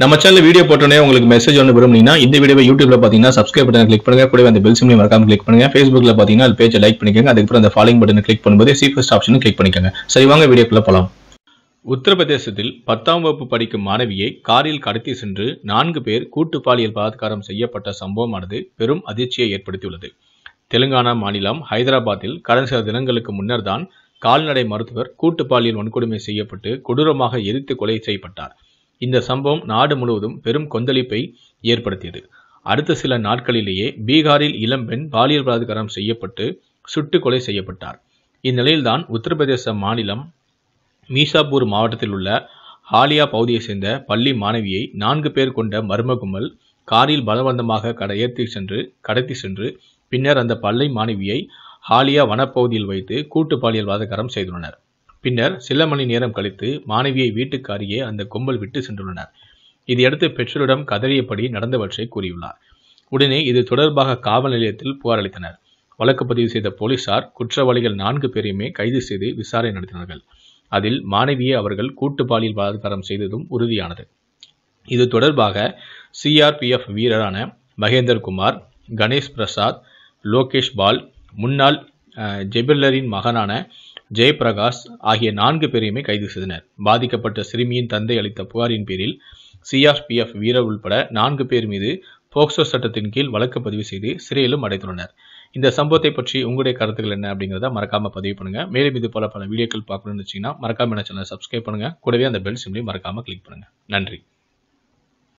நம்ம channel video போட்டோன்னே உங்களுக்கு மெசேஜ் ஒன்று விரும்புனீங்கன்னா இந்த வீடியோ யூடியூப்ல பார்த்தீங்கன்னா சப்ஸ்கிரைப் பட்டன் கிளிக் பண்ணுங்க கூட அந்த பெல் சிம்லையும் மறக்காம கிளிக் பண்ணுங்க ஃபேஸ்புக்ல பார்த்தீங்கன்னா அது பேஜை லைக் பண்ணிக்கோங்க அதுக்கப்புறம் அந்த ஃபாலோயிங் பட்டன் கிளிக் பண்ணும்போது சீஃபஸ்ட் ஆப்ஷன் கிளிக் பண்ணிக்கோங்க சரி வாங்க வீடியோக்குள்ள போகலாம் உத்தரப்பிரதேசத்தில் பத்தாம் வகுப்பு படிக்கும் மாணவியை காரில் கடத்தி சென்று நான்கு பேர் கூட்டு பாலியல் பலாத்காரம் செய்யப்பட்ட சம்பவமானது பெரும் அதிர்ச்சியை ஏற்படுத்தியுள்ளது தெலுங்கானா மாநிலம் ஹைதராபாத்தில் கடந்த சில தினங்களுக்கு முன்னர் தான் கால்நடை மருத்துவர் கூட்டு பாலியல் வன்கொடுமை செய்யப்பட்டு கொடூரமாக எரித்து கொலை செய்யப்பட்டார் இந்த சம்பவம் நாடு முழுவதும் பெரும் கொந்தளிப்பை ஏற்படுத்தியது அடுத்த சில நாட்களிலேயே பீகாரில் இளம்பெண் பாலியல் பலாத்காரம் செய்யப்பட்டு சுட்டு கொலை செய்யப்பட்டார் இந்நிலையில்தான் உத்தரப்பிரதேச மாநிலம் மீசாப்பூர் மாவட்டத்தில் உள்ள ஹாலியா பகுதியைச் சேர்ந்த பள்ளி மாணவியை நான்கு பேர் கொண்ட மர்ம கும்பல் காரில் பலவந்தமாக கடையேற்றி சென்று கடத்தி சென்று பின்னர் அந்த பள்ளி மாணவியை ஹாலியா வனப்பகுதியில் வைத்து கூட்டு பாலியல் வாதகாரம் செய்துள்ளனர் பின்னர் சில மணி நேரம் கழித்து மாணவியை வீட்டுக்கு அருகே அந்த கும்பல் விட்டு சென்றுள்ளனர் இதையடுத்து பெற்றோரிடம் கதறியபடி நடந்தவற்றை கூறியுள்ளார் உடனே இது தொடர்பாக காவல் நிலையத்தில் புகார் அளித்தனர் வழக்கு பதிவு செய்த போலீசார் குற்றவாளிகள் நான்கு பேரையுமே கைது செய்து விசாரணை நடத்தினார்கள் அதில் மாணவியை அவர்கள் கூட்டு பாலியல் பலாத்காரம் செய்ததும் உறுதியானது இது தொடர்பாக சிஆர்பிஎஃப் வீரரான மகேந்தர் குமார் கணேஷ் பிரசாத் லோகேஷ் பால் முன்னாள் ஜெபில்லரின் மகனான ஜெயபிரகாஷ் ஆகிய நான்கு பேரையுமே கைது செய்தனர் பாதிக்கப்பட்ட சிறுமியின் தந்தை அளித்த புகாரின் பேரில் சிஆர்பிஎஃப் வீரர் உள்பட நான்கு பேர் மீது போக்சோ சட்டத்தின் கீழ் வழக்கு பதிவு செய்து சிறையிலும் அடைத்துள்ளனர் இந்த சம்பவத்தை பற்றி உங்களுடைய கருத்துக்கள் என்ன அப்படிங்கிறத மறக்காம பதிவு பண்ணுங்க மேலும் இது போல பல வீடியோக்கள் பார்க்கணும்னு வச்சிங்கன்னா மறக்காம என்ன சேனல் சப்ஸ்கிரைப் பண்ணுங்க கூடவே அந்த பெல் சிம்லையும் மறக்காம கிளிக் பண்ணுங்க நன்றி